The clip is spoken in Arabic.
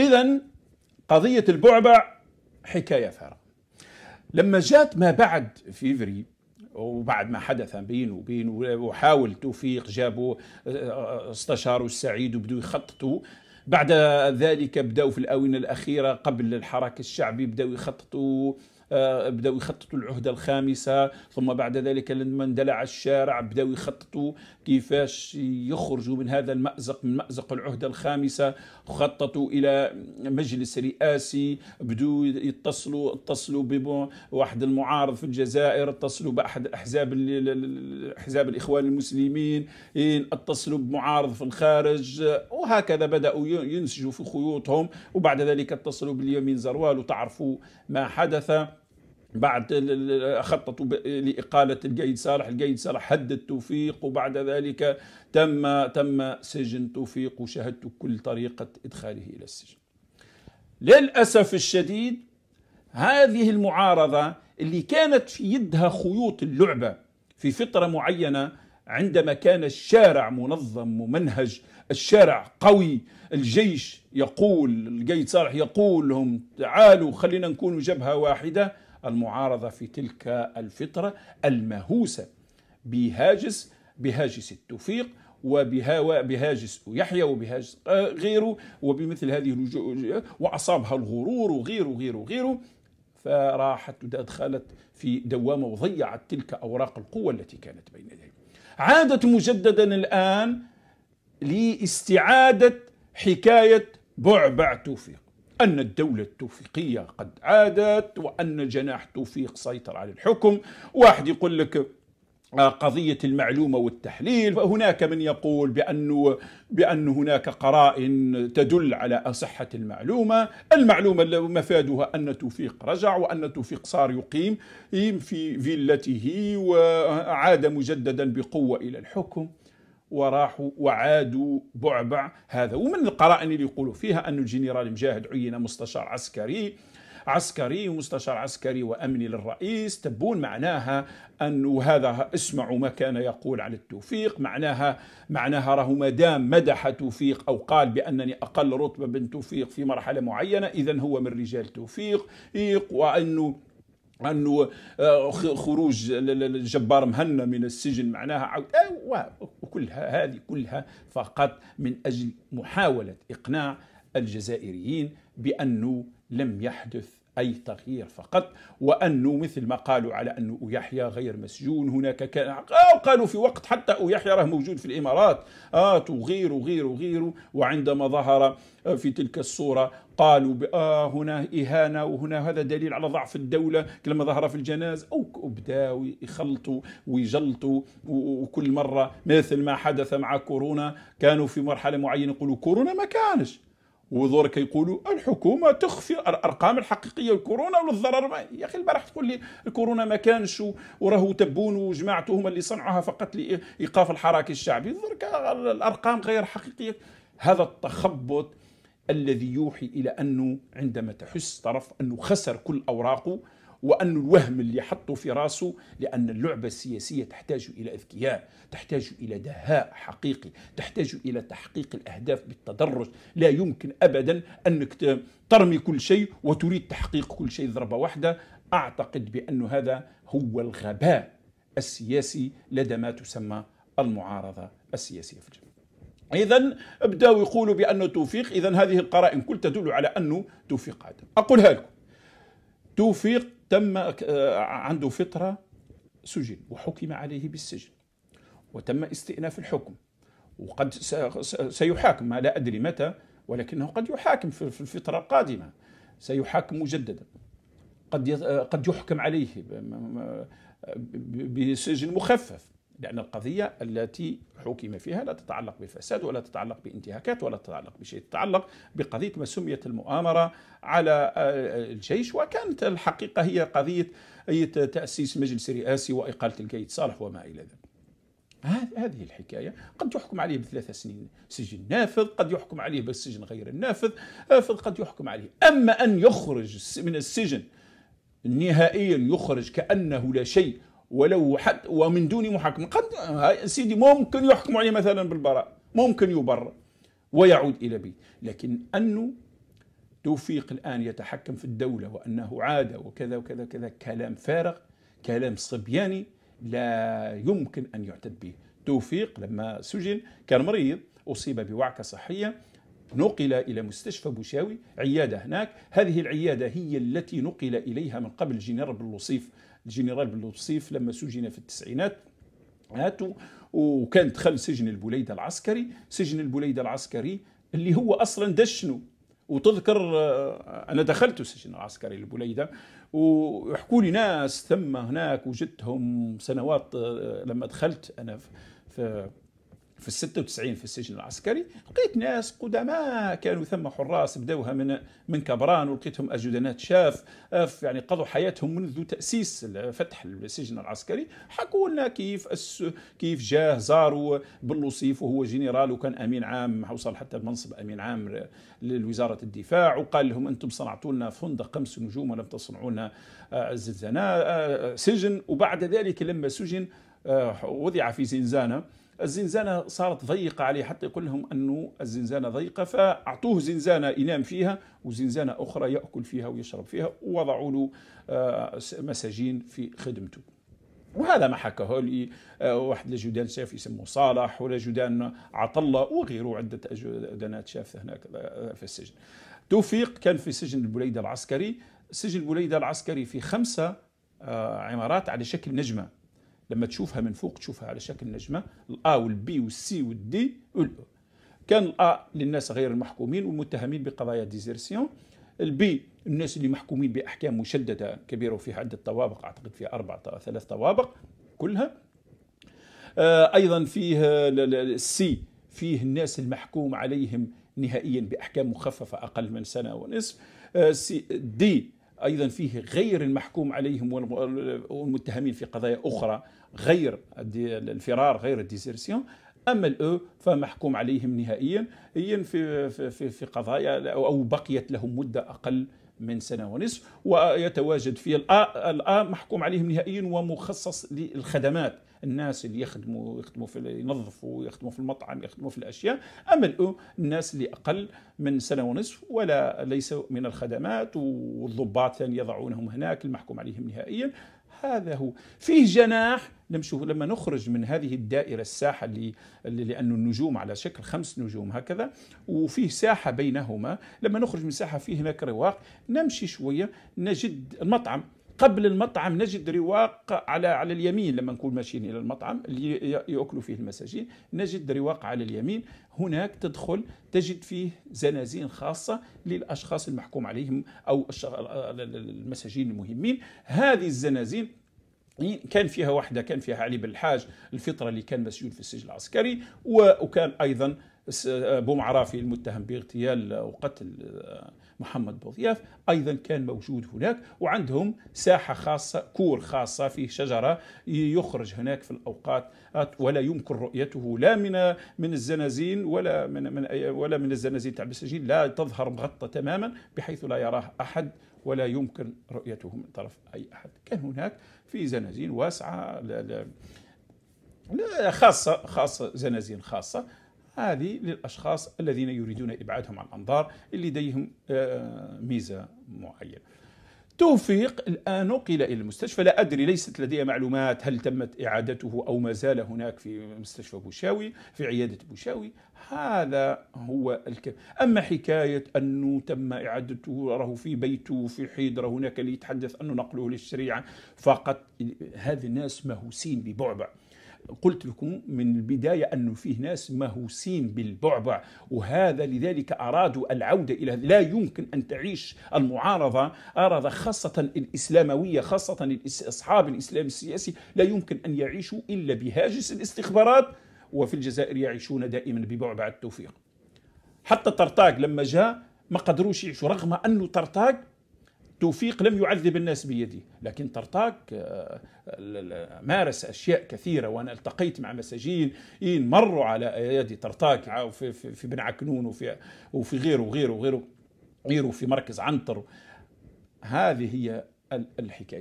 اذا قضيه البعبع حكايه فارغه لما جات ما بعد فيفري وبعد ما حدث بينه وبينه وحاول توفيق جابوا آه، آه، استشاروا السعيد وبدوا يخططوا بعد ذلك بدأوا في الآونة الأخيرة قبل الحراك الشعبي بدأوا يخططوا آه، بدأوا يخططوا العهدة الخامسة ثم بعد ذلك لما اندلع الشارع بدأوا يخططوا كيفاش يخرجوا من هذا المأزق من مأزق العهدة الخامسة خططوا إلى مجلس رئاسي بدوا يتصلوا اتصلوا بواحد المعارض في الجزائر اتصلوا بأحد الأحزاب أحزاب الإخوان المسلمين اتصلوا بمعارض في الخارج وهكذا بدأوا ينسجوا في خيوطهم وبعد ذلك اتصلوا باليمين زروال وتعرفوا ما حدث بعد خططوا لإقالة القيد صالح القيد صالح هدد توفيق وبعد ذلك تم تم سجن توفيق وشهدت كل طريقة إدخاله إلى السجن للأسف الشديد هذه المعارضة اللي كانت في يدها خيوط اللعبة في فترة معينة عندما كان الشارع منظم ممنهج الشارع قوي الجيش يقول القيد صالح يقول لهم تعالوا خلينا نكونوا جبهة واحدة المعارضة في تلك الفترة المهوسة بهاجس بهاجس التوفيق وبهاجس يحيى وبهاجس غيره وبمثل هذه وأصابها الغرور وغيره وغيره وغيره فراحت ودخلت في دوامة وضيعت تلك أوراق القوة التي كانت بين يديهم عادت مجددا الآن لاستعادة حكاية بعبع توفيق أن الدولة التوفيقية قد عادت وأن جناح توفيق سيطر على الحكم واحد يقول لك آه، قضية المعلومة والتحليل فهناك من يقول بأن, بأن هناك قرائن تدل على صحة المعلومة المعلومة مفادها أن توفيق رجع وأن توفيق صار يقيم في فيلته وعاد مجددا بقوة إلى الحكم وراحوا وعادوا بعبع هذا ومن القرائن اللي يقولوا فيها أن الجنرال مجاهد عين مستشار عسكري عسكري ومستشار عسكري وأمني للرئيس تبون معناها أن وهذا اسمعوا ما كان يقول عن التوفيق معناها معناها راه ما دام مدح توفيق أو قال بأنني أقل رتبة من توفيق في مرحلة معينة إذا هو من رجال توفيق وأنه انه آه، خروج الجبار مهنا من السجن معناها عود آه، وكلها هذه كلها فقط من اجل محاوله اقناع الجزائريين بانه لم يحدث أي تغيير فقط وأنه مثل ما قالوا على أنه يحيى غير مسجون هناك كان أو قالوا في وقت حتى يحيى راه موجود في الإمارات آه وغيره وغيره وغيره وعندما ظهر في تلك الصورة قالوا آه هنا إهانة وهنا هذا دليل على ضعف الدولة لما ظهر في الجنازة أو بداوا يخلطوا ويجلطوا وكل مرة مثل ما حدث مع كورونا كانوا في مرحلة معينة يقولوا كورونا ما كانش وذور كيقولوا الحكومه تخفي الارقام الحقيقيه الكورونا وللضرر يا اخي البارح تقول لي الكورونا ما كانش وراه تبون وجماعته هما اللي صنعوها فقط لايقاف الحراك الشعبي درك الارقام غير حقيقيه هذا التخبط الذي يوحي الى انه عندما تحس طرف انه خسر كل اوراقه وأن الوهم اللي حطه في راسه لأن اللعبة السياسية تحتاج إلى أذكياء تحتاج إلى دهاء حقيقي تحتاج إلى تحقيق الأهداف بالتدرج لا يمكن أبدا أنك ترمي كل شيء وتريد تحقيق كل شيء ضربة واحدة أعتقد بأن هذا هو الغباء السياسي لدى ما تسمى المعارضة السياسية في الجنوب اذا ابداوا يقولوا بانه توفيق اذا هذه القرائن كل تدل على انه توفيق عدم اقولها لكم توفيق تم آه، عنده فترة سجن وحكم عليه بالسجن وتم استئناف الحكم وقد سيحاكم لا أدري متى ولكنه قد يحاكم في الفترة القادمة سيحاكم مجددا قد آه، قد يحكم عليه آه، بسجن مخفف لأن القضية التي حكم فيها لا تتعلق بفساد ولا تتعلق بانتهاكات ولا تتعلق بشيء تتعلق بقضية ما سميت المؤامرة على آه، الجيش وكانت الحقيقة هي قضية تأسيس مجلس رئاسي وإقالة القيد صالح وما إلى ذلك هذه الحكاية قد يحكم عليه بثلاث سنين سجن نافذ قد يحكم عليه بالسجن غير النافذ آه، قد يحكم عليه أما أن يخرج من السجن نهائيا يخرج كأنه لا شيء ولو حد ومن دون محاكمه قد سيدي ممكن يحكم عليه مثلا بالبراء ممكن يبرر ويعود الى بيته لكن انه توفيق الان يتحكم في الدوله وانه عاد وكذا وكذا وكذا كلام فارغ كلام صبياني لا يمكن ان يعتد به توفيق لما سجن كان مريض اصيب بوعكه صحيه نقل إلى مستشفى بوشاوي عيادة هناك هذه العيادة هي التي نقل إليها من قبل جنرال بن الجنرال بلوصيف لما سجن في التسعينات هاتوا وكان دخل سجن البوليدة العسكري سجن البوليدة العسكري اللي هو أصلا دشنه وتذكر آه، انا دخلت سجن العسكري البوليده ويحكوا لي ناس ثم هناك وجدتهم سنوات آه، لما دخلت انا في في ال 96 في السجن العسكري لقيت ناس قدماء كانوا ثم حراس بداوها من من كبران ولقيتهم اجودانات شاف آه، يعني قضوا حياتهم منذ تاسيس فتح السجن العسكري حكوا لنا كيف كيف جاه زاروا باللصيف وهو جنرال وكان امين عام وصل حتى المنصب امين عام لوزاره الدفاع وقال لهم انتم صنعتوا لنا فندق خمس نجوم ولم تصنعوا لنا آه، آه، سجن وبعد ذلك لما سجن آه، وضع في زنزانه الزنزانه صارت ضيقه عليه حتى يقول لهم انه الزنزانه ضيقه فاعطوه زنزانه ينام فيها وزنزانه اخرى ياكل فيها ويشرب فيها ووضعوا له آه، مساجين في خدمته. وهذا ما حكاه لي آه، واحد الجدان شاف يسموه صالح ولا جدان عطلة وغيره عدة جدانات شاف هناك في السجن توفيق كان في سجن البليدة العسكري سجن البليدة العسكري في خمسة عمارات على شكل نجمة لما تشوفها من فوق تشوفها على شكل نجمه الا والبي والسي والدي والاو e. كان الا للناس غير المحكومين والمتهمين بقضايا ديزيرسيون البي الناس اللي محكومين باحكام مشدده كبيره وفيها عده طوابق اعتقد فيها اربع ثلاث طوابق كلها آه، ايضا فيه السي فيه الناس المحكوم عليهم نهائيا باحكام مخففه اقل من سنه ونصف سي آه، دي أيضا فيه غير المحكوم عليهم والمتهمين في قضايا أخرى غير الفرار غير الديزيرسيون اما الاو فمحكوم عليهم نهائيا في في في قضايا او بقيت لهم مده اقل من سنه ونصف ويتواجد في الا الا محكوم عليهم نهائيا ومخصص للخدمات الناس اللي يخدموا يخدموا في ينظفوا يخدموا في المطعم يخدموا في الاشياء اما الناس اللي اقل من سنه ونصف ولا ليسوا من الخدمات والضباط ثاني يعني يضعونهم هناك المحكوم عليهم نهائيا هذا هو فيه جناح نمشي لما نخرج من هذه الدائرة الساحة اللي لأنه النجوم على شكل خمس نجوم هكذا وفيه ساحة بينهما لما نخرج من ساحة فيه هناك رواق نمشي شوية نجد المطعم قبل المطعم نجد رواق على على اليمين لما نكون ماشيين الى المطعم اللي ياكلوا فيه المساجين نجد رواق على اليمين هناك تدخل تجد فيه زنازين خاصه للاشخاص المحكوم عليهم او المساجين المهمين هذه الزنازين كان فيها واحدة كان فيها علي بن الحاج الفطرة اللي كان مسجون في السجن العسكري وكان أيضا بوم عرافي المتهم باغتيال وقتل آه، محمد بوضياف ايضا كان موجود هناك وعندهم ساحه خاصه كور خاصه فيه شجره يخرج هناك في الاوقات ولا يمكن رؤيته لا من من الزنازين ولا من, من ولا من الزنازين تاع المساجين لا تظهر مغطى تماما بحيث لا يراه احد ولا يمكن رؤيته من طرف اي احد كان هناك في زنازين واسعه لا لا خاصة خاصة زنازين خاصة هذه للأشخاص الذين يريدون إبعادهم عن الأنظار اللي لديهم آه، ميزة معينة توفيق الآن نقل إلى المستشفى لا أدري ليست لدي معلومات هل تمت إعادته أو ما زال هناك في مستشفى بوشاوي في عيادة بوشاوي هذا هو الكلام أما حكاية أنه تم إعادته راه في بيته في حيدرة هناك اللي يتحدث أنه نقله للشريعة فقط هذه الناس مهوسين ببعبع قلت لكم من البداية أنه فيه ناس مهوسين بالبعبع وهذا لذلك أرادوا العودة إلى لا يمكن أن تعيش المعارضة أراد خاصة الإسلاموية خاصة أصحاب الإسلام السياسي لا يمكن أن يعيشوا إلا بهاجس الاستخبارات وفي الجزائر يعيشون دائما ببعبع التوفيق حتى طرطاق لما جاء ما قدروش يعيشوا رغم أنه طرطاق توفيق لم يعذب الناس بيده لكن طرطاك آه، مارس أشياء كثيرة وأنا التقيت مع مساجين مروا على أيادي طرطاك في, في بن عكنون وفي, وفي غيره وغيره وغيره غيره في مركز عنتر هذه هي الحكاية